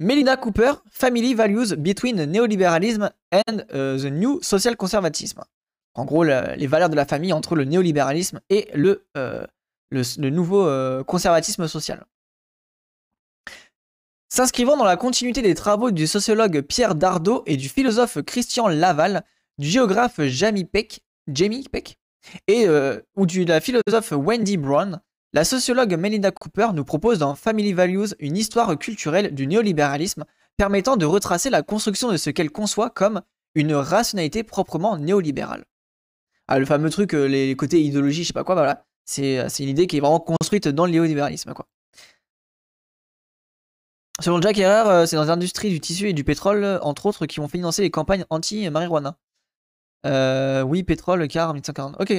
Melina Cooper, Family Values Between Neoliberalism and euh, the New Social Conservatism. En gros, les valeurs de la famille entre le néolibéralisme et le, euh, le, nouveau euh, conservatisme social. S'inscrivant dans la continuité des travaux du sociologue Pierre Dardot et du philosophe Christian Laval, du géographe Jamie Peck, Jamie Peck et, ou de la philosophe Wendy Brown, la sociologue Melinda Cooper nous propose dans Family Values une histoire culturelle du néolibéralisme permettant de retracer la construction de ce qu'elle conçoit comme une rationalité proprement néolibérale. Ah, le fameux truc, euh, les côtés idéologie, je sais pas quoi, voilà. Euh, c'est une idée qui est vraiment construite dans le néolibéralisme, quoi. Selon Jack Herrer, euh, c'est dans l'industrie du tissu et du pétrole, entre autres, qui ont financé les campagnes anti-marijuana. oui, pétrole, car 1940. Ok.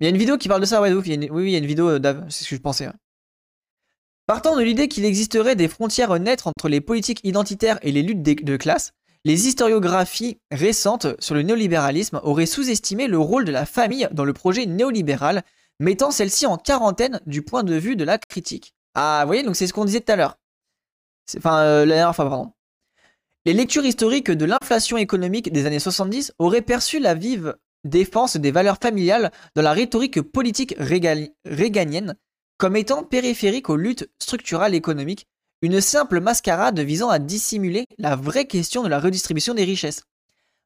Il y a une vidéo qui parle de ça, ouais, Oui, il y a une vidéo, euh, c'est ce que je pensais. Partant de l'idée qu'il existerait des frontières nettes entre les politiques identitaires et les luttes de classe, les historiographies récentes sur le néolibéralisme auraient sous-estimé le rôle de la famille dans le projet néolibéral, mettant celle-ci en quarantaine du point de vue de la critique. Ah, vous voyez, donc c'est ce qu'on disait tout à l'heure. Enfin, euh, la dernière fois, pardon. Les lectures historiques de l'inflation économique des années 70 auraient perçu la vive défense des valeurs familiales dans la rhétorique politique réganienne comme étant périphérique aux luttes structurales économiques, une simple mascarade visant à dissimuler la vraie question de la redistribution des richesses.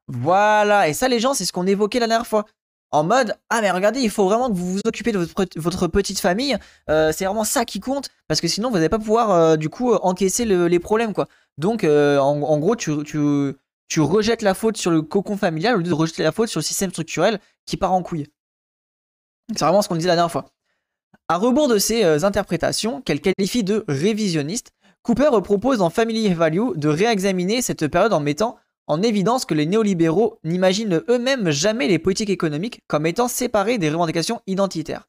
Voilà, et ça les gens, c'est ce qu'on évoquait la dernière fois. En mode, ah mais regardez, il faut vraiment que vous vous occupez de votre, votre petite famille, euh, c'est vraiment ça qui compte, parce que sinon vous n'allez pas pouvoir euh, du coup encaisser les problèmes quoi. Donc euh, en, gros, tu, tu rejettes la faute sur le cocon familial au lieu de rejeter la faute sur le système structurel qui part en couille. C'est vraiment ce qu'on disait la dernière fois. À rebours de ces euh, interprétations, qu'elle qualifie de révisionnistes, Cooper propose en « Family Value de réexaminer cette période en mettant en évidence que les néolibéraux n'imaginent eux-mêmes jamais les politiques économiques comme étant séparées des revendications identitaires.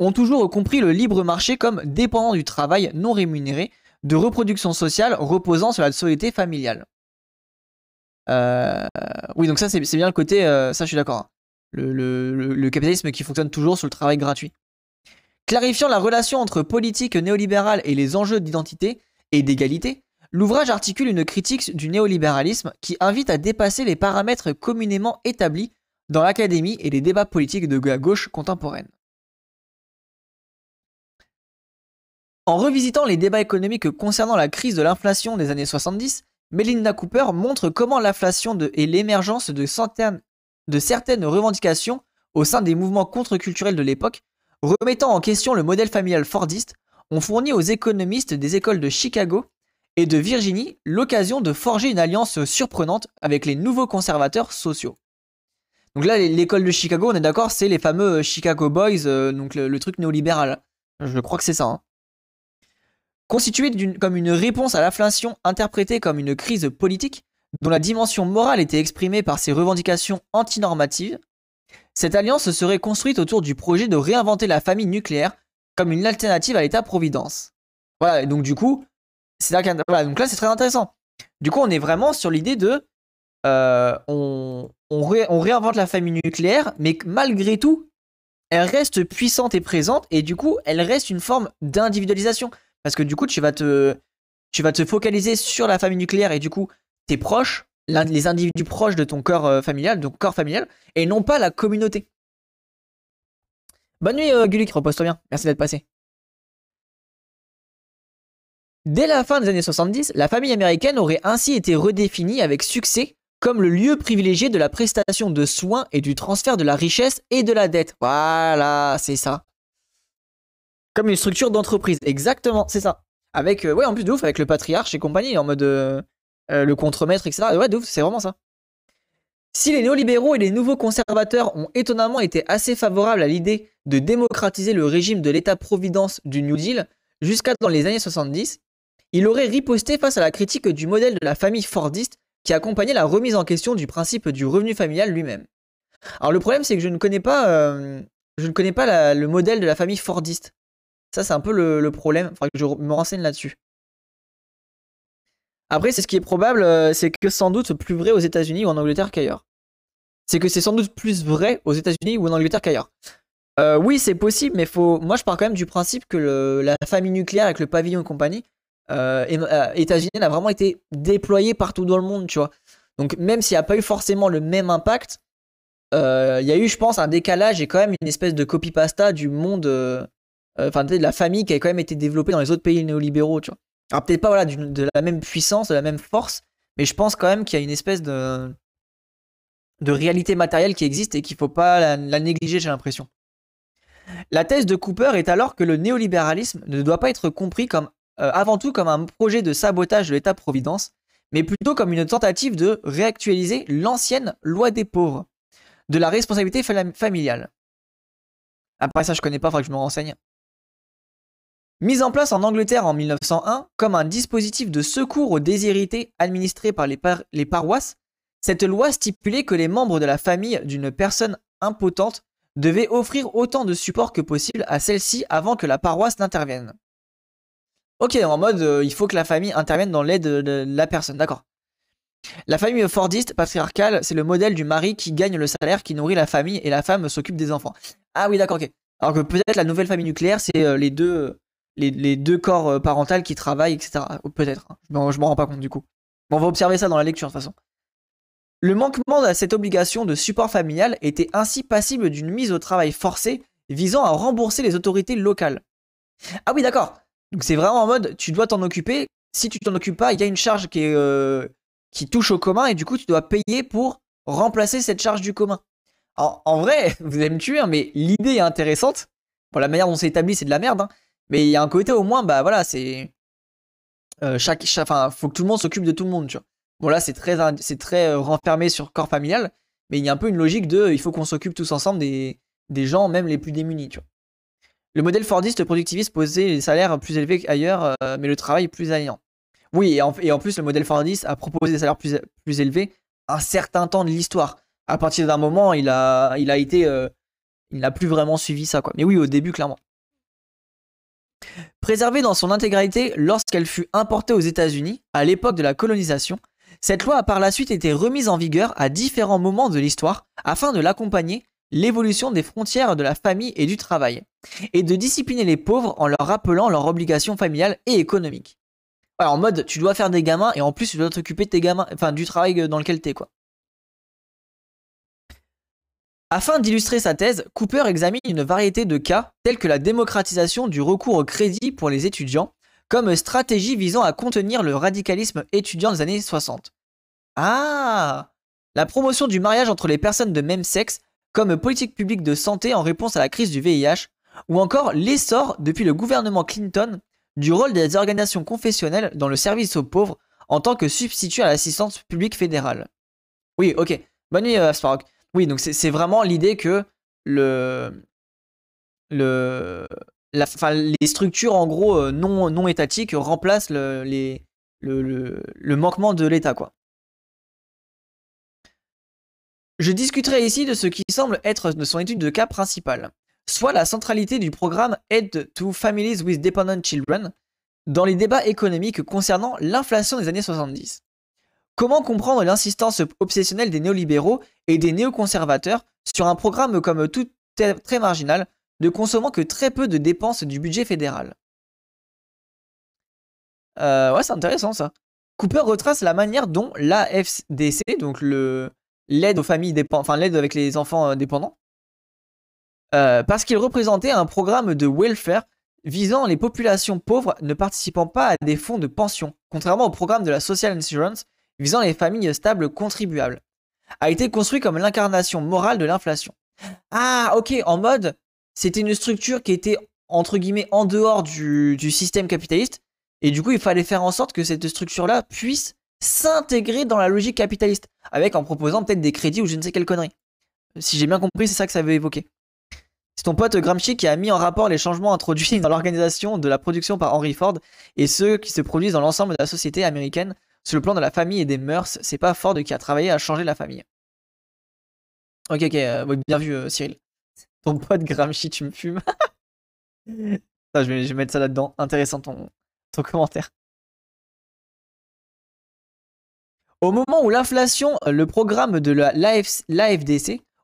Ont toujours compris le libre marché comme dépendant du travail non rémunéré, de reproduction sociale reposant sur la société familiale. Euh, oui, donc ça, c'est bien le côté, euh, ça, je suis d'accord. Hein. Le, capitalisme qui fonctionne toujours sur le travail gratuit. Clarifiant la relation entre politique néolibérale et les enjeux d'identité et d'égalité, l'ouvrage articule une critique du néolibéralisme qui invite à dépasser les paramètres communément établis dans l'académie et les débats politiques de gauche contemporaine. En revisitant les débats économiques concernant la crise de l'inflation des années 70, Melinda Cooper montre comment l'inflation et l'émergence de, certaines revendications au sein des mouvements contre-culturels de l'époque, remettant en question le modèle familial fordiste, ont fourni aux économistes des écoles de Chicago et de Virginie l'occasion de forger une alliance surprenante avec les nouveaux conservateurs sociaux. Donc là, l'école de Chicago, on est d'accord, c'est les fameux Chicago Boys, euh, donc le, truc néolibéral. Je crois que c'est ça. Hein. Constituée comme une réponse à l'inflation interprétée comme une crise politique, dont la dimension morale était exprimée par ses revendications antinormatives, cette alliance serait construite autour du projet de réinventer la famille nucléaire comme une alternative à l'État-providence. Voilà, donc du coup, c'est là, voilà, donc là c'est très intéressant. Du coup, on est vraiment sur l'idée de euh, on, on, réinvente la famille nucléaire, mais malgré tout, elle reste puissante et présente, et du coup, elle reste une forme d'individualisation. Parce que du coup, tu vas te, tu vas te focaliser sur la famille nucléaire et du coup, tes proches, les individus proches de ton corps euh, familial, donc corps familial, et non pas la communauté. Bonne nuit, euh, repose-toi bien. Merci d'être passé. Dès la fin des années 70, la famille américaine aurait ainsi été redéfinie avec succès comme le lieu privilégié de la prestation de soins et du transfert de la richesse et de la dette. Voilà, c'est ça. Comme une structure d'entreprise, exactement, c'est ça. Avec, euh, ouais, en plus de avec le patriarche et compagnie, en mode le euh, euh, le contremaître, etc. Ouais, de ouf, c'est vraiment ça. Si les néolibéraux et les nouveaux conservateurs ont étonnamment été assez favorables à l'idée de démocratiser le régime de l'État-providence du New Deal jusqu'à dans les années 70, il aurait riposté face à la critique du modèle de la famille fordiste qui accompagnait la remise en question du principe du revenu familial lui-même. Alors le problème c'est que je ne connais pas, je ne connais pas le modèle de la famille fordiste. Ça, c'est un peu le, problème. Il faudra que je me renseigne là-dessus. Après, c'est ce qui est probable, euh, c'est que sans doute plus vrai aux États-Unis ou en Angleterre qu'ailleurs. C'est que c'est sans doute plus vrai aux États-Unis ou en Angleterre qu'ailleurs. Euh, oui, c'est possible, mais faut... moi je pars quand même du principe que la famille nucléaire avec le pavillon et compagnie euh, euh états a vraiment été déployée partout dans le monde, tu vois. Donc même s'il n'y a pas eu forcément le même impact, il y a eu, je pense, un décalage et quand même une espèce de copy-pasta du monde euh, enfin de la famille qui a quand même été développée dans les autres pays néolibéraux, tu vois. Alors peut-être pas voilà de la même puissance, de la même force, mais je pense quand même qu'il y a une espèce de de réalité matérielle qui existe et qu'il ne faut pas la, négliger, j'ai l'impression. La thèse de Cooper est alors que le néolibéralisme ne doit pas être compris comme euh, avant tout comme un projet de sabotage de l'État-providence, mais plutôt comme une tentative de réactualiser l'ancienne loi des pauvres de la responsabilité familiale. Après ça, je connais pas, il faudrait que je me renseigne. Mise en place en Angleterre en 1901 comme un dispositif de secours aux déshérités administré par les, paroisses, cette loi stipulait que les membres de la famille d'une personne impotente devaient offrir autant de support que possible à celle-ci avant que la paroisse n'intervienne. Ok, en mode euh, il faut que la famille intervienne dans l'aide de, la personne, d'accord. La famille fordiste patriarcale, c'est le modèle du mari qui gagne le salaire, qui nourrit la famille et la femme s'occupe des enfants. Ah oui, d'accord, ok. Alors que peut-être la nouvelle famille nucléaire, c'est euh, les deux euh, les, deux corps euh, parentaux qui travaillent, etc. Peut-être. Hein. je ne je m'en rends pas compte du coup. on va observer ça dans la lecture de toute façon. Le manquement de cette obligation de support familial était ainsi passible d'une mise au travail forcée visant à rembourser les autorités locales. Ah oui, d'accord. Donc c'est vraiment en mode, tu dois t'en occuper. Si tu t'en occupes pas, il y a une charge qui, euh, qui touche au commun et du coup, tu dois payer pour remplacer cette charge du commun. en vrai, vous allez me tuer, hein, mais l'idée est intéressante. Bon, la manière dont c'est établi, c'est de la merde. Hein. Mais il y a un côté au moins, bah voilà, c'est. Euh, faut que tout le monde s'occupe de tout le monde, tu vois. Bon, là, c'est très, c'est très euh, renfermé sur corps familial, mais il y a un peu une logique de il faut qu'on s'occupe tous ensemble des, des gens, même les plus démunis, tu vois. Le modèle fordiste productiviste posait les salaires plus élevés qu'ailleurs, euh, mais le travail plus alliant. Oui, et en, plus, le modèle fordiste a proposé des salaires plus, plus élevés un certain temps de l'histoire. À partir d'un moment, il a, il a été. il n'a plus vraiment suivi ça, quoi. Mais oui, au début, clairement. Préservée dans son intégralité lorsqu'elle fut importée aux États-Unis à l'époque de la colonisation, cette loi a par la suite été remise en vigueur à différents moments de l'histoire afin de l'accompagner l'évolution des frontières de la famille et du travail, et de discipliner les pauvres en leur rappelant leurs obligations familiales et économiques. Alors en mode, tu dois faire des gamins et en plus tu dois t'occuper de tes gamins, enfin du travail euh, dans lequel t'es quoi. Afin d'illustrer sa thèse, Cooper examine une variété de cas tels que la démocratisation du recours au crédit pour les étudiants comme stratégie visant à contenir le radicalisme étudiant des années 60. Ah La promotion du mariage entre les personnes de même sexe comme politique publique de santé en réponse à la crise du VIH, ou encore l'essor depuis le gouvernement Clinton du rôle des organisations confessionnelles dans le service aux pauvres en tant que substitut à l'assistance publique fédérale. Oui, ok. Bonne nuit, euh, Spark. Oui, donc c'est vraiment l'idée que les structures en gros euh, non, non étatiques remplacent le, manquement de l'État. Je discuterai ici de ce qui semble être de son étude de cas principal, soit la centralité du programme Aid to Families with Dependent Children dans les débats économiques concernant l'inflation des années 70. Comment comprendre l'insistance obsessionnelle des néolibéraux et des néoconservateurs sur un programme comme tout très marginal, ne consommant que très peu de dépenses du budget fédéral euh, Ouais, c'est intéressant ça. Cooper retrace la manière dont l'AFDC, donc l'aide aux familles dépendantes, enfin l'aide avec les enfants euh, dépendants, euh, parce qu'il représentait un programme de welfare visant les populations pauvres ne participant pas à des fonds de pension, contrairement au programme de la Social Insurance visant les familles stables contribuables, a été construit comme l'incarnation morale de l'inflation. Ah, ok, en mode, c'était une structure qui était entre guillemets en dehors du, du, système capitaliste, et du coup, il fallait faire en sorte que cette structure-là puisse s'intégrer dans la logique capitaliste, avec en proposant peut-être des crédits ou je ne sais quelle connerie. Si j'ai bien compris, c'est ça que ça veut évoquer. C'est ton pote Gramsci qui a mis en rapport les changements introduits dans l'organisation de la production par Henry Ford et ceux qui se produisent dans l'ensemble de la société américaine sur le plan de la famille et des mœurs, c'est pas Ford qui a travaillé à changer la famille. Ok, ok, euh, bien vu, euh, Cyril. Ton pote Gramsci, tu me fumes. je, vais, mettre ça là-dedans. Intéressant ton, commentaire. Au moment où l'inflation, euh, le programme de l'AFDC, la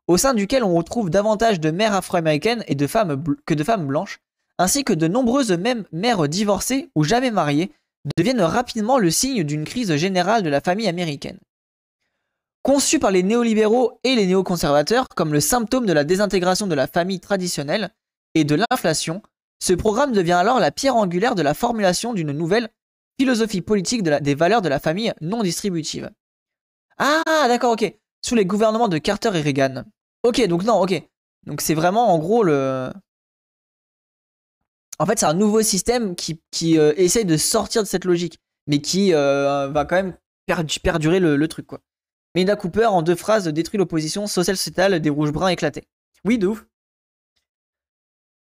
au sein duquel on retrouve davantage de mères afro-américaines et de femmes que de femmes blanches, ainsi que de nombreuses mêmes mères divorcées ou jamais mariées, deviennent rapidement le signe d'une crise générale de la famille américaine. Conçu par les néolibéraux et les néoconservateurs comme le symptôme de la désintégration de la famille traditionnelle et de l'inflation, ce programme devient alors la pierre angulaire de la formulation d'une nouvelle philosophie politique des valeurs de la famille non distributive. Ah, d'accord, ok. Sous les gouvernements de Carter et Reagan. Ok, donc non, ok. Donc c'est vraiment en gros le, en fait, c'est un nouveau système qui, qui euh, essaye de sortir de cette logique, mais qui euh, va quand même perdurer le, truc, quoi. Melinda Cooper, en deux phrases, détruit l'opposition sociale-sociétale des rouges-bruns éclatés. Oui, de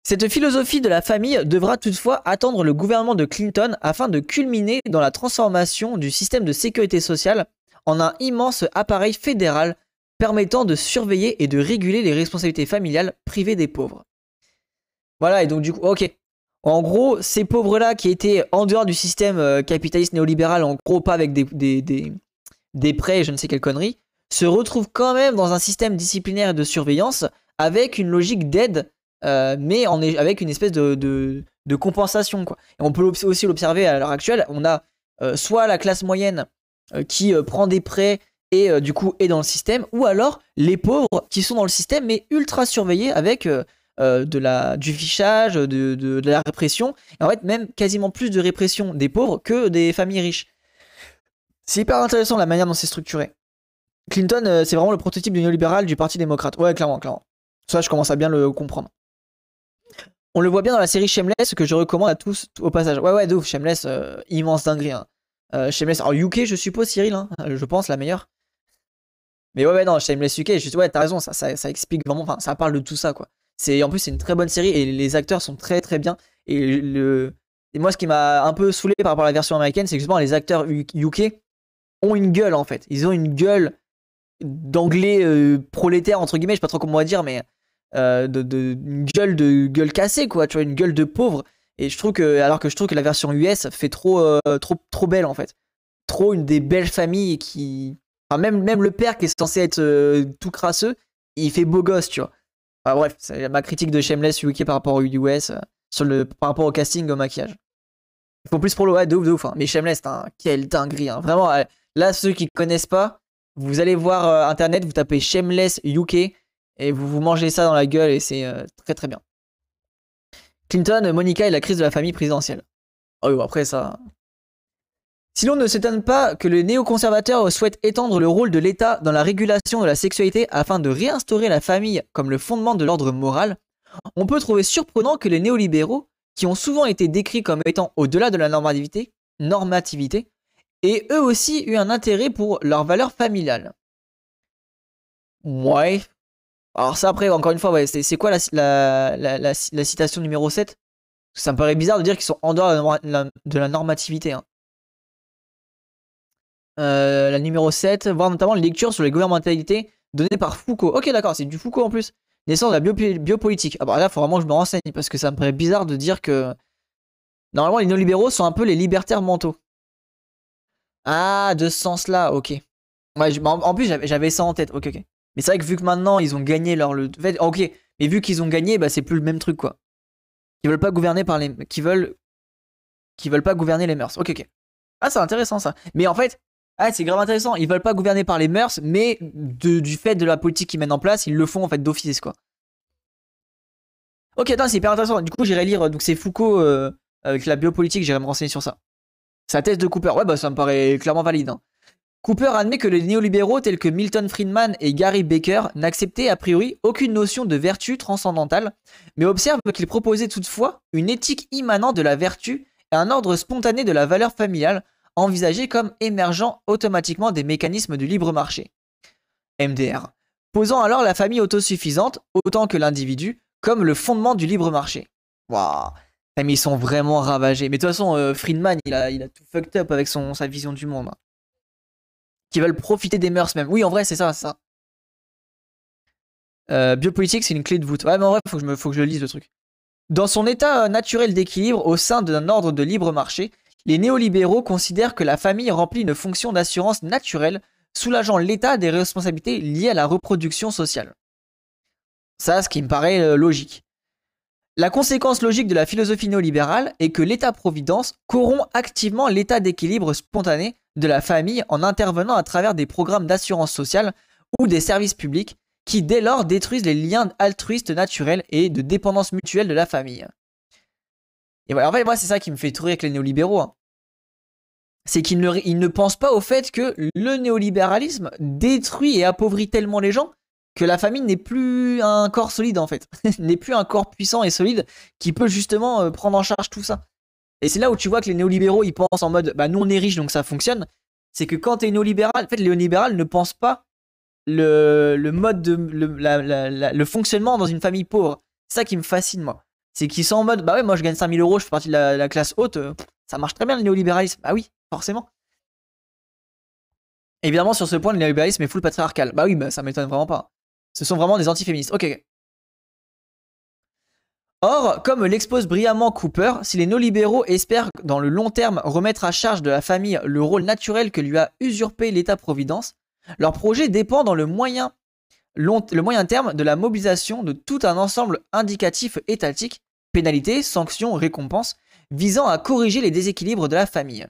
Cette philosophie de la famille devra toutefois attendre le gouvernement de Clinton afin de culminer dans la transformation du système de sécurité sociale en un immense appareil fédéral permettant de surveiller et de réguler les responsabilités familiales privées des pauvres. Voilà, et donc du coup, ok, en gros, ces pauvres-là qui étaient en dehors du système euh, capitaliste néolibéral, en gros pas avec des, des, prêts et je ne sais quelle connerie, se retrouvent quand même dans un système disciplinaire de surveillance avec une logique d'aide, euh, mais avec une espèce de, compensation. Quoi. Et on peut aussi l'observer à l'heure actuelle, on a euh, soit la classe moyenne qui prend des prêts et du coup est dans le système, ou alors les pauvres qui sont dans le système mais ultra surveillés avec euh, de la, du fichage, de, la répression. Et en fait, même quasiment plus de répression des pauvres que des familles riches. C'est hyper intéressant la manière dont c'est structuré. Clinton, euh, c'est vraiment le prototype du néolibéral du Parti démocrate. Ouais, clairement, clairement. Ça, je commence à bien le comprendre. On le voit bien dans la série Shameless, que je recommande à tous au passage. Ouais, ouais, de ouf, Shameless, euh, immense dinguerie. Hein. Shameless, alors UK, je suppose, Cyril, hein. je pense, la meilleure. Mais ouais, ouais, non, Shameless UK, je, ouais, t'as raison, ça, ça, ça explique vraiment, ça parle de tout ça, quoi. C'est en plus c'est une très bonne série et les acteurs sont très très bien. Et le et moi ce qui m'a un peu saoulé par rapport à la version américaine, c'est que justement les acteurs UK ont une gueule en fait. Ils ont une gueule d'anglais euh, prolétaire entre guillemets, je sais pas trop comment on dire, mais euh, de, une gueule de gueule cassée quoi. Tu vois une gueule de pauvre. Et je trouve que alors que je trouve que la version US fait trop euh, trop trop belle en fait. Trop une des belles familles qui Enfin, même, même le père qui est censé être tout crasseux, il fait beau gosse, tu vois bref, c'est ma critique de Shameless UK par rapport au US, euh, sur le, par rapport au casting, au maquillage. Il faut plus pour le ouais, de ouf, de ouf. Hein. Mais Shameless, quelle dinguerie. Hein. Vraiment, euh, là, ceux qui connaissent pas, vous allez voir euh, internet, vous tapez Shameless UK et vous vous mangez ça dans la gueule et c'est très très bien. Clinton, Monica et la crise de la famille présidentielle. Oh oui, après ça, si l'on ne s'étonne pas que les néoconservateurs souhaitent étendre le rôle de l'État dans la régulation de la sexualité afin de réinstaurer la famille comme le fondement de l'ordre moral, on peut trouver surprenant que les néolibéraux, qui ont souvent été décrits comme étant au-delà de la normativité, normativité, aient eux aussi eu un intérêt pour leur valeur familiales. Ouais. Alors ça après, encore une fois, c'est quoi la, la, citation numéro 7 Ça me paraît bizarre de dire qu'ils sont en dehors de la normativité. Hein. Euh, la numéro 7, Voir notamment les lectures sur les gouvernementalités données par Foucault. Ok, d'accord, c'est du Foucault en plus. Naissance de la biopolitique. Ah bah là, faut vraiment que je me renseigne parce que ça me paraît bizarre de dire que. Normalement, les néolibéraux sont un peu les libertaires mentaux. Ah, de ce sens-là, ok. en, plus, j'avais ça en tête, ok, ok. Mais c'est vrai que vu que maintenant, ils ont gagné leur. Le... Ok, mais vu qu'ils ont gagné, bah, c'est plus le même truc, quoi. Ils veulent pas gouverner par les. Qui veulent. Qui veulent pas gouverner les mœurs. Ok, ok. Ah, c'est intéressant ça. Mais en fait, ah, c'est grave intéressant. Ils veulent pas gouverner par les mœurs, mais du fait de la politique qu'ils mènent en place, ils le font en fait d'office, quoi. Ok, attends, c'est hyper intéressant. Du coup, j'irai lire. Euh, donc, c'est Foucault euh, avec la biopolitique. J'irai me renseigner sur ça. Sa thèse de Cooper. Ouais, bah, ça me paraît clairement valide. Hein. Cooper admet que les néolibéraux tels que Milton Friedman et Gary Baker n'acceptaient a priori aucune notion de vertu transcendantale, mais observe qu'ils proposaient toutefois une éthique immanente de la vertu et un ordre spontané de la valeur familiale envisagé comme émergeant automatiquement des mécanismes du libre marché. MDR. Posant alors la famille autosuffisante, autant que l'individu, comme le fondement du libre marché. Waouh Même ils sont vraiment ravagés. Mais de toute façon, euh, Friedman, il a, il a, tout fucked up avec son, sa vision du monde. Hein. Qui veulent profiter des mœurs même. Oui, en vrai, c'est ça, ça. Euh, biopolitique, c'est une clé de voûte. Ouais, mais en vrai, faut je, faut que je lise le truc. Dans son état euh, naturel d'équilibre au sein d'un ordre de libre marché, les néolibéraux considèrent que la famille remplit une fonction d'assurance naturelle, soulageant l'État des responsabilités liées à la reproduction sociale. Ça, ce qui me paraît euh, logique. La conséquence logique de la philosophie néolibérale est que l'État-providence corrompt activement l'état d'équilibre spontané de la famille en intervenant à travers des programmes d'assurance sociale ou des services publics qui dès lors détruisent les liens altruistes naturels et de dépendance mutuelle de la famille. Et en fait, moi, c'est ça qui me fait trouver avec les néolibéraux. Hein c'est qu'ils ne, pensent pense pas au fait que le néolibéralisme détruit et appauvrit tellement les gens que la famille n'est plus un corps solide en fait, n'est plus un corps puissant et solide qui peut justement euh, prendre en charge tout ça. Et c'est là où tu vois que les néolibéraux ils pensent en mode bah nous on est riche donc ça fonctionne. C'est que quand t'es néolibéral, en fait les néolibérales ne pensent pas le, mode de le, fonctionnement dans une famille pauvre. C'est ça qui me fascine moi. C'est qu'ils sont en mode bah ouais moi je gagne 5000 euros, je fais partie de la, classe haute, euh, ça marche très bien le néolibéralisme. Ah oui, forcément. Évidemment, sur ce point, le néolibéralisme est full patriarcal. Bah oui, bah, ça m'étonne vraiment pas. Ce sont vraiment des antiféministes. Ok. Or, comme l'expose brillamment Cooper, si les néolibéraux espèrent dans le long terme remettre à charge de la famille le rôle naturel que lui a usurpé l'État-providence, leur projet dépend dans le moyen, le moyen terme de la mobilisation de tout un ensemble indicatif étatique, pénalités, sanctions, récompenses, visant à corriger les déséquilibres de la famille.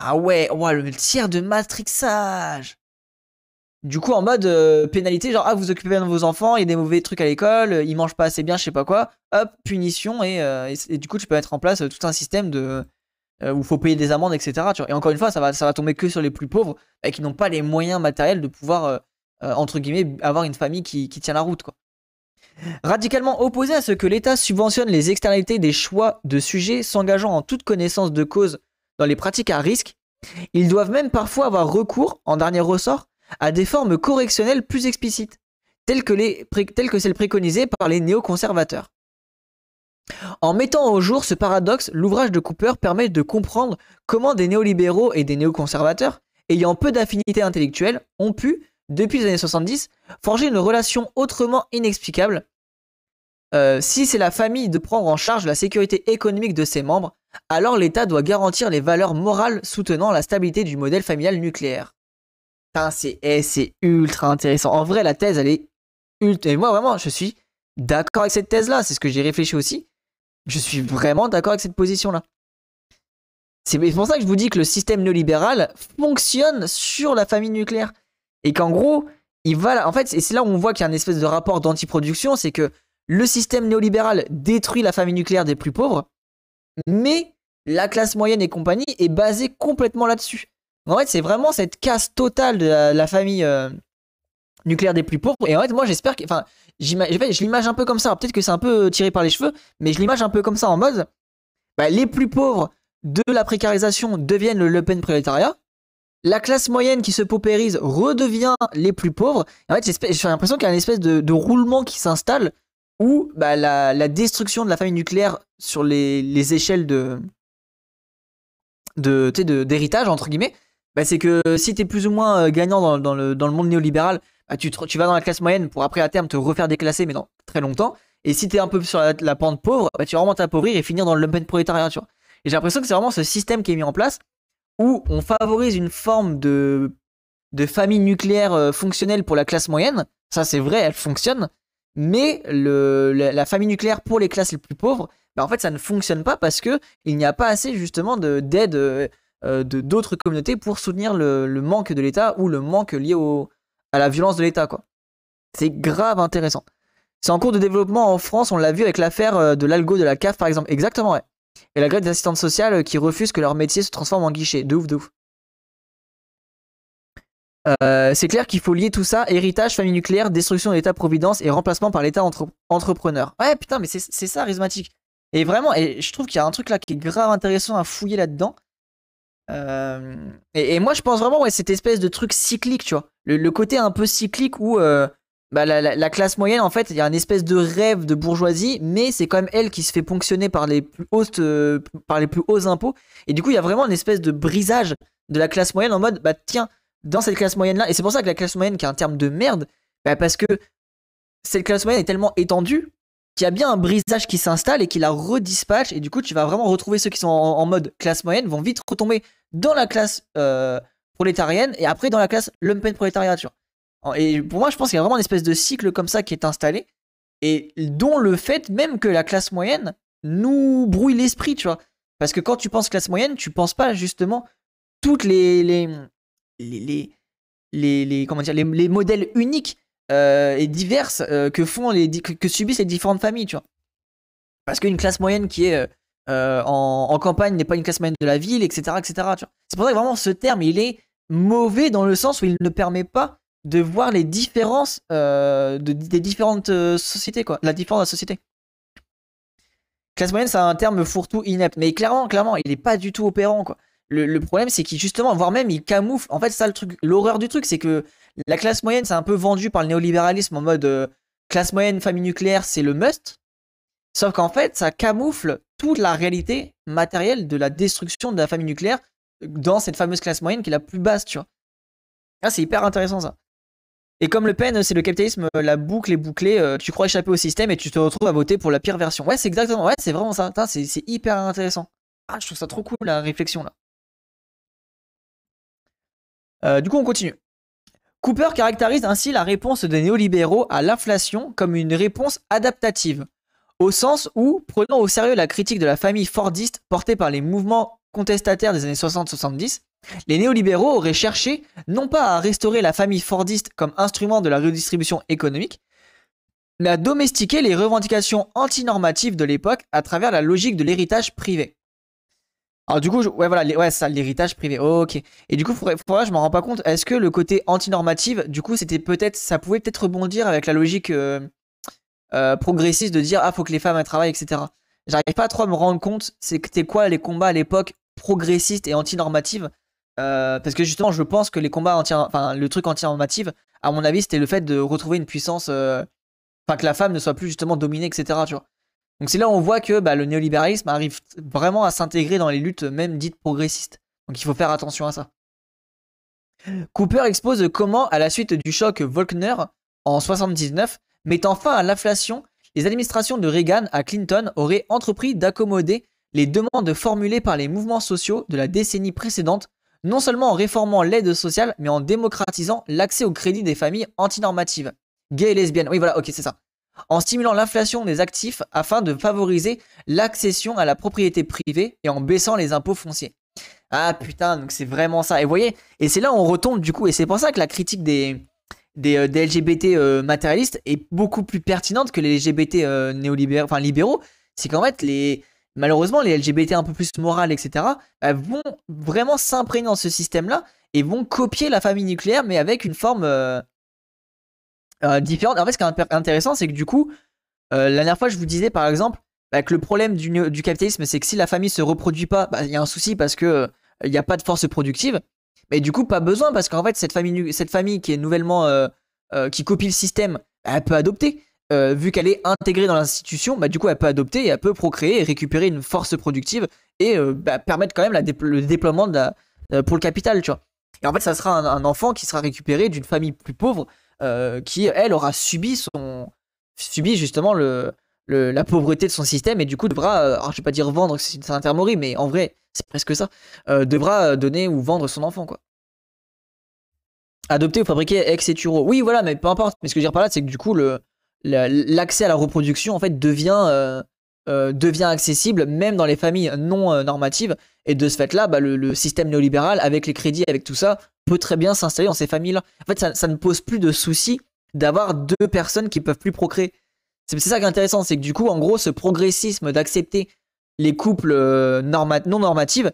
Ah ouais, ouais, oh, le tiers de matrixage. Du coup, en mode euh, pénalité, genre, ah, vous occupez bien de vos enfants, il y a des mauvais trucs à l'école, euh, ils mangent pas assez bien, je sais pas quoi. Hop, punition, et, euh, du coup, tu peux mettre en place tout un système de. où faut payer des amendes, etc. Et encore une fois, ça va, va tomber que sur les plus pauvres et qui n'ont pas les moyens matériels de pouvoir, entre guillemets, avoir une famille qui, qui tient la route, quoi. Radicalement opposé à ce que l'État subventionne les externalités des choix de sujets, s'engageant en toute connaissance de cause dans les pratiques à risque, ils doivent même parfois avoir recours, en dernier ressort, à des formes correctionnelles plus explicites, telles que, celles préconisées par les néoconservateurs. En mettant au jour ce paradoxe, l'ouvrage de Cooper permet de comprendre comment des néolibéraux et des néoconservateurs, ayant peu d'affinités intellectuelles, ont pu, depuis les années 70, forger une relation autrement inexplicable. Euh, si c'est la famille de prendre en charge la sécurité économique de ses membres, alors l'État doit garantir les valeurs morales soutenant la stabilité du modèle familial nucléaire. Eh, c'est ultra intéressant. En vrai, la thèse, elle est ultra... Et moi, vraiment, je suis d'accord avec cette thèse-là. C'est ce que j'ai réfléchi aussi. Je suis vraiment d'accord avec cette position-là. C'est pour ça que je vous dis que le système néolibéral fonctionne sur la famille nucléaire. Et qu'en gros, il va... En fait, c'est là où on voit qu'il y a un espèce de rapport d'antiproduction, c'est que le système néolibéral détruit la famille nucléaire des plus pauvres, mais la classe moyenne et compagnie est basée complètement là-dessus. En fait, c'est vraiment cette casse totale de la, famille euh, nucléaire des plus pauvres. Et en fait, moi, j'espère que. Enfin, je l'image un peu comme ça. Peut-être que c'est un peu euh, tiré par les cheveux, mais je l'image un peu comme ça en mode. Bah, les plus pauvres de la précarisation deviennent le Le Pen prolétariat. La classe moyenne qui se paupérise redevient les plus pauvres. En fait, j'ai l'impression qu'il y a une espèce de roulement qui s'installe où bah, la, destruction de la famille nucléaire sur les, échelles de de d'héritage entre guillemets bah, c'est que si tu es plus ou moins euh, gagnant dans, le, monde néolibéral bah, tu, vas dans la classe moyenne pour après à terme te refaire déclasser mais dans très longtemps et si tu es un peu sur la, pente pauvre bah, tu vas vraiment t'appauvrir et finir dans le lumpen prolétariat tu vois et j'ai l'impression que c'est vraiment ce système qui est mis en place où on favorise une forme de famille nucléaire euh, fonctionnelle pour la classe moyenne ça c'est vrai elle fonctionne mais le, la, famille nucléaire pour les classes les plus pauvres, bah, en fait, ça ne fonctionne pas parce que il n'y a pas assez justement d'aide euh, euh, de d'autres communautés pour soutenir le, manque de l'État ou le manque lié à la violence de l'État. quoi. C'est grave intéressant. C'est en cours de développement en France, on l'a vu avec l'affaire euh, de l'algo de la CAF par exemple. Exactement, Et la grève des assistantes sociales qui refusent que leur métier se transforme en guichet. De ouf, de ouf. Euh, c'est clair qu'il faut lier tout ça, héritage, famille nucléaire, destruction de l'État-providence et remplacement par l'État entrepreneur. Ouais, putain, mais c'est ça, Arismatique Et vraiment, et je trouve qu'il y a un truc là qui est grave intéressant à fouiller là-dedans. Euh, et, moi, je pense vraiment, ouais, cette espèce de truc cyclique, tu vois. Le, côté un peu cyclique où euh, bah, la, classe moyenne, en fait, il y a une espèce de rêve de bourgeoisie, mais c'est quand même elle qui se fait ponctionner par les plus hautes, par les plus hauts impôts. Et du coup, il y a vraiment une espèce de brisage de la classe moyenne en mode, bah tiens, dans cette classe moyenne-là. Et c'est pour ça que la classe moyenne, qui est un terme de merde, bah, parce que cette classe moyenne est tellement étendue qu'il y a bien un brisage qui s'installe et qui la redispatche. Et du coup, tu vas vraiment retrouver ceux qui sont en, mode classe moyenne, vont vite retomber dans la classe euh, prolétarienne et après dans la classe lumpen prolétariat. Tu vois. Et pour moi, je pense qu'il y a vraiment une espèce de cycle comme ça qui est installé et dont le fait même que la classe moyenne nous brouille l'esprit, tu vois. Parce que quand tu penses classe moyenne, tu penses pas justement toutes les, les, les, les, comment dire, les, modèles uniques euh, et diverses euh, que font les que, subissent les différentes familles, tu vois. Parce qu'une classe moyenne qui est euh, en, campagne n'est pas une classe moyenne de la ville, etc., etc. Tu vois. C'est pour ça que vraiment ce terme, il est mauvais dans le sens où il ne permet pas de voir les différences de, des différentes sociétés, quoi, la différence de la société. Classe moyenne, c'est un terme fourre-tout inepte, mais clairement, clairement, il n'est pas du tout opérant, quoi. Le, problème, c'est qu'il justement, voire même, il camoufle, En fait, ça, le truc, l'horreur du truc, c'est que la classe moyenne, c'est un peu vendu par le néolibéralisme en mode euh, classe moyenne, famille nucléaire, c'est le must. Sauf qu'en fait, ça camoufle toute la réalité matérielle de la destruction de la famille nucléaire euh, dans cette fameuse classe moyenne qui est la plus basse, tu vois. Ah, c'est hyper intéressant ça. Et comme Le Pen, c'est le capitalisme, euh, la boucle est bouclée, tu crois échapper au système et tu te retrouves à voter pour la pire version. Ouais, c'est exactement, ouais, c'est vraiment ça. C'est hyper intéressant. Ah, je trouve ça trop cool la réflexion là. Euh, du coup, on continue. Cooper caractérise ainsi la réponse des néolibéraux à l'inflation comme une réponse adaptative, au sens où, prenant au sérieux la critique de la famille fordiste portée par les mouvements contestataires des années 60-70, les néolibéraux auraient cherché non pas à restaurer la famille fordiste comme instrument de la redistribution économique, mais à domestiquer les revendications antinormatives de l'époque à travers la logique de l'héritage privé. Alors du coup, ouais voilà, les, ouais ça, l'héritage privé. ok. Et du coup, faudrait, faudrait, je m'en rends pas compte. Est-ce que le côté antinormative, du coup, c'était peut-être, ça pouvait peut-être rebondir avec la logique euh, euh, progressiste de dire ah faut que les femmes travaillent, etc. J'arrive pas trop à me rendre compte. C'était quoi les combats à l'époque progressistes et anti euh, Parce que justement, je pense que les combats anti, enfin le truc antinormative, à mon avis, c'était le fait de retrouver une puissance, euh, enfin que la femme ne soit plus justement dominée, etc. Tu vois. Donc c'est là où on voit que bah, le néolibéralisme arrive vraiment à s'intégrer dans les luttes même dites progressistes. Donc il faut faire attention à ça. Cooper expose comment, à la suite du choc Volkner en 79, mettant fin à l'inflation, les administrations de Reagan à Clinton auraient entrepris d'accommoder les demandes formulées par les mouvements sociaux de la décennie précédente, non seulement en réformant l'aide sociale, mais en démocratisant l'accès au crédit des familles antinormatives, Gay et lesbiennes. Oui, voilà, ok, c'est ça en stimulant l'inflation des actifs afin de favoriser l'accession à la propriété privée et en baissant les impôts fonciers. Ah putain, donc c'est vraiment ça. Et vous voyez, et c'est là où on retombe du coup, et c'est pour ça que la critique des, des, euh, LGBT euh, matérialistes est beaucoup plus pertinente que les LGBT euh, néolibéraux, enfin libéraux. C'est qu'en fait, les, malheureusement, les LGBT un peu plus morales, etc., bah, vont vraiment s'imprégner dans ce système-là et vont copier la famille nucléaire, mais avec une forme euh, En fait, ce qui est intéressant, c'est que du coup, euh, la dernière fois, je vous disais par exemple bah, que le problème du, du capitalisme, c'est que si la famille se reproduit pas, bah, il y a un souci parce que euh, il n'y a pas de force productive. Mais du coup, pas besoin parce qu'en fait, cette famille, cette famille qui est nouvellement euh, qui copie le système, bah, elle peut adopter. vu qu'elle est intégrée dans l'institution, bah, du coup, elle peut adopter et elle peut procréer et récupérer une force productive et permettre quand même la le déploiement de pour le capital, tu vois. Et en fait, ça sera un enfant qui sera récupéré d'une famille plus pauvre euh, qui, elle, aura subi son subi justement le, la pauvreté de son système et du coup devra, bras euh, alors je vais pas dire vendre, c'est un terme mais en vrai, c'est presque ça, euh, devra donner ou vendre son enfant, quoi. Adopter ou fabriquer ex turo Oui, voilà, mais peu importe. Mais ce que je veux dire par là, c'est que du coup, l'accès à la reproduction, en fait, devient, devient accessible même dans les familles non normatives et de ce fait-là, bah, le, système néolibéral, avec les crédits, avec tout ça, peut très bien s'installer dans ces familles-là. En fait, ça, ne pose plus de souci d'avoir deux personnes qui peuvent plus procréer. C'est ça qui est intéressant, c'est que du coup, en gros, ce progressisme d'accepter les couples euh, non normatifs,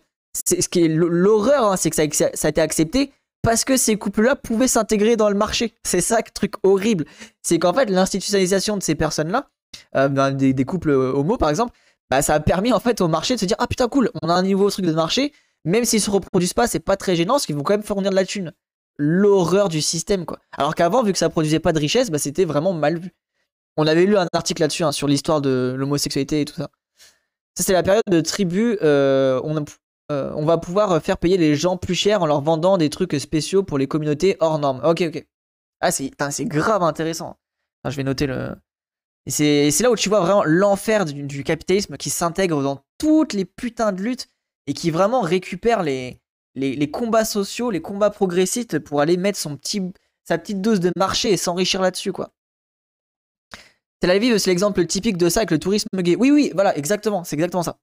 c'est ce qui est l'horreur, hein, c'est que ça, ça a été accepté parce que ces couples-là pouvaient s'intégrer dans le marché. C'est ça le truc horrible. C'est qu'en fait, l'institutionnalisation de ces personnes-là, euh, ben, des, des, couples euh, homo par exemple, bah, ça a permis en fait au marché de se dire ah putain cool, on a un nouveau truc de marché, même s'ils se reproduisent pas, c'est pas très gênant parce qu'ils vont quand même fournir de la thune. L'horreur du système quoi. Alors qu'avant, vu que ça produisait pas de richesse, bah, c'était vraiment mal vu. On avait lu un article là-dessus hein, sur l'histoire de l'homosexualité et tout ça. Ça c'est la période de tribu. Euh, on, euh, on va pouvoir faire payer les gens plus cher en leur vendant des trucs spéciaux pour les communautés hors normes. Ok ok. Ah c'est grave intéressant. je vais noter le, et c'est là où tu vois vraiment l'enfer du, capitalisme qui s'intègre dans toutes les putains de luttes et qui vraiment récupère les, les, combats sociaux, les combats progressistes pour aller mettre son petit, sa petite dose de marché et s'enrichir là-dessus, quoi. la vie, c'est l'exemple typique de ça avec le tourisme gay. Oui, oui, voilà, exactement, c'est exactement ça.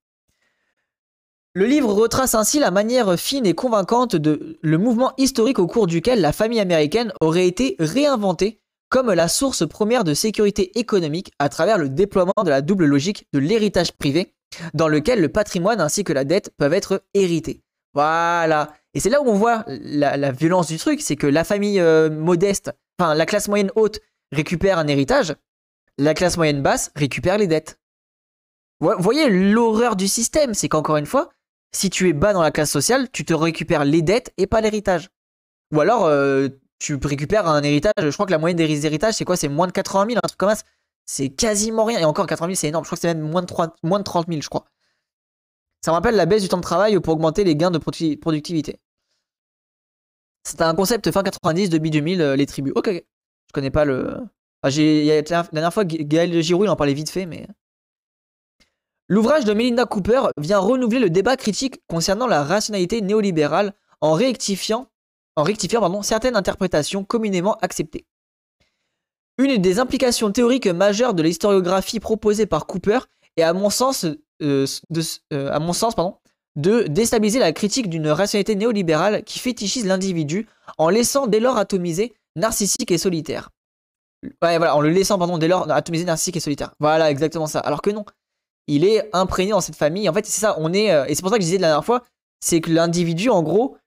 Le livre retrace ainsi la manière fine et convaincante de le mouvement historique au cours duquel la famille américaine aurait été réinventée comme la source première de sécurité économique à travers le déploiement de la double logique de l'héritage privé, dans lequel le patrimoine ainsi que la dette peuvent être hérités. Voilà. Et c'est là où on voit la, violence du truc, c'est que la famille euh, modeste, enfin la classe moyenne haute récupère un héritage, la classe moyenne basse récupère les dettes. Vous voyez l'horreur du système, c'est qu'encore une fois, si tu es bas dans la classe sociale, tu te récupères les dettes et pas l'héritage. Ou alors, euh, tu récupères un héritage. Je crois que la moyenne des héritages, c'est quoi C'est moins de 80 000, un truc comme ça. C'est quasiment rien. Et encore, 80 000, c'est énorme. Je crois que c'est même moins de, 30 000, je crois. Ça me rappelle la baisse du temps de travail pour augmenter les gains de productivité. c'est un concept fin 90, début 2000, euh, les tribus. Ok, Je connais pas le. Ah, la dernière fois, Gaël Giroud, il en parlait vite fait, mais. Euh. L'ouvrage de Melinda Cooper vient renouveler le débat critique concernant la rationalité néolibérale en rectifiant en rectifiant certaines interprétations communément acceptées. Une des implications théoriques majeures de l'historiographie proposée par Cooper est à mon sens, euh, de, euh, à mon sens pardon, de déstabiliser la critique d'une rationalité néolibérale qui fétichise l'individu en laissant dès lors atomisé, narcissique et solitaire. voilà, en le laissant, pardon, dès lors atomisé, narcissique et solitaire. Voilà, exactement ça. Alors que non, il est imprégné dans cette famille. En fait, c'est ça, on est. Euh, et c'est pour ça que je disais la dernière fois, c'est que l'individu, en gros,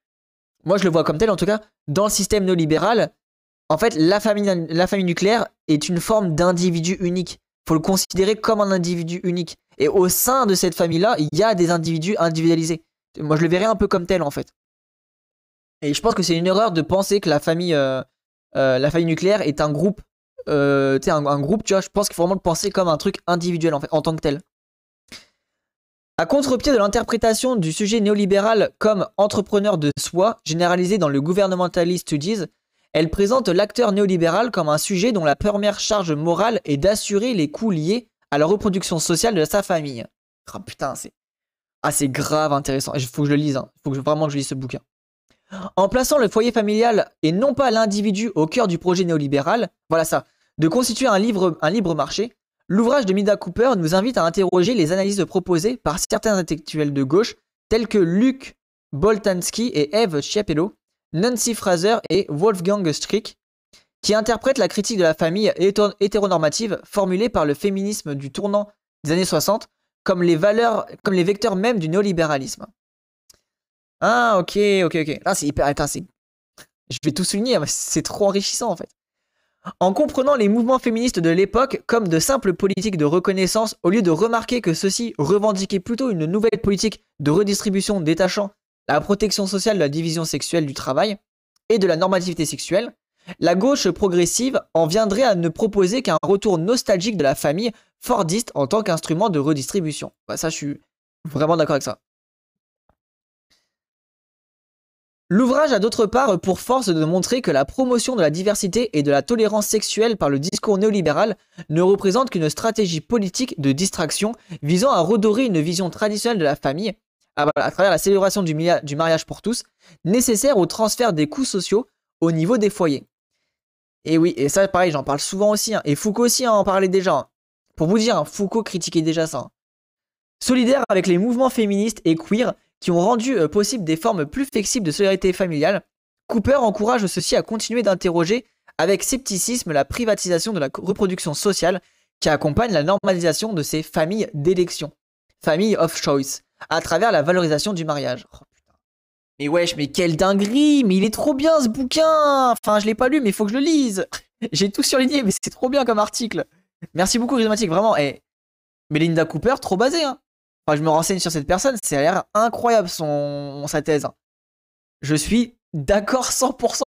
moi je le vois comme tel en tout cas, dans le système néolibéral, en fait, la famille, la famille nucléaire est une forme d'individu unique. Faut le considérer comme un individu unique. Et au sein de cette famille-là, il y a des individus individualisés. Moi, je le verrais un peu comme tel, en fait. Et je pense que c'est une erreur de penser que la famille, euh, euh, la famille nucléaire est un groupe. Euh, tu sais, un, groupe, tu vois, je pense qu'il faut vraiment le penser comme un truc individuel, en fait, en tant que tel. À contre-pied de l'interprétation du sujet néolibéral comme entrepreneur de soi, généralisé dans le Governmentalist Studies, elle présente l'acteur néolibéral comme un sujet dont la première charge morale est d'assurer les coûts liés à la reproduction sociale de sa famille. Ah putain, c'est assez grave intéressant. Il faut que je le lise, hein. il faut que vraiment que je lise ce bouquin. En plaçant le foyer familial et non pas l'individu au cœur du projet néolibéral, voilà ça, de constituer un, un libre marché, L'ouvrage de Mida Cooper nous invite à interroger les analyses proposées par certains intellectuels de gauche tels que Luc Boltanski et Eve Schiapello, Nancy Fraser et Wolfgang Strick, qui interprètent la critique de la famille hétéronormative formulée par le féminisme du tournant des années 60 comme les valeurs, comme les vecteurs même du néolibéralisme. Ah, ok, ok, ok. là ah, c'est hyper. Attends, je vais tout souligner, c'est trop enrichissant en fait. En comprenant les mouvements féministes de l'époque comme de simples politiques de reconnaissance, au lieu de remarquer que ceux-ci revendiquaient plutôt une nouvelle politique de redistribution détachant la protection sociale de la division sexuelle du travail et de la normativité sexuelle, la gauche progressive en viendrait à ne proposer qu'un retour nostalgique de la famille fordiste en tant qu'instrument de redistribution. Bah, ça, je suis vraiment d'accord avec ça. L'ouvrage a d'autre part pour force de montrer que la promotion de la diversité et de la tolérance sexuelle par le discours néolibéral ne représente qu'une stratégie politique de distraction visant à redorer une vision traditionnelle de la famille à, travers la célébration du, mariage pour tous, nécessaire au transfert des coûts sociaux au niveau des foyers. Et oui, et ça pareil, j'en parle souvent aussi, hein, et Foucault aussi en parlait déjà. Hein. Pour vous dire, hein, Foucault critiquait déjà ça. Solidaire avec les mouvements féministes et queer, qui ont rendu euh, possible des formes plus flexibles de solidarité familiale, Cooper encourage ceux-ci à continuer d'interroger avec scepticisme la privatisation de la reproduction sociale qui accompagne la normalisation de ces familles d'élection, familles of choice, à travers la valorisation du mariage. Oh, mais wesh, mais quelle dinguerie Mais il est trop bien ce bouquin Enfin, je l'ai pas lu, mais il faut que je le lise J'ai tout surligné, mais c'est trop bien comme article Merci beaucoup, Rhizomatique, vraiment. Et eh, Melinda Cooper, trop basée, hein je me renseigne sur cette personne, c'est a l'air incroyable son, sa thèse. Je suis d'accord 100%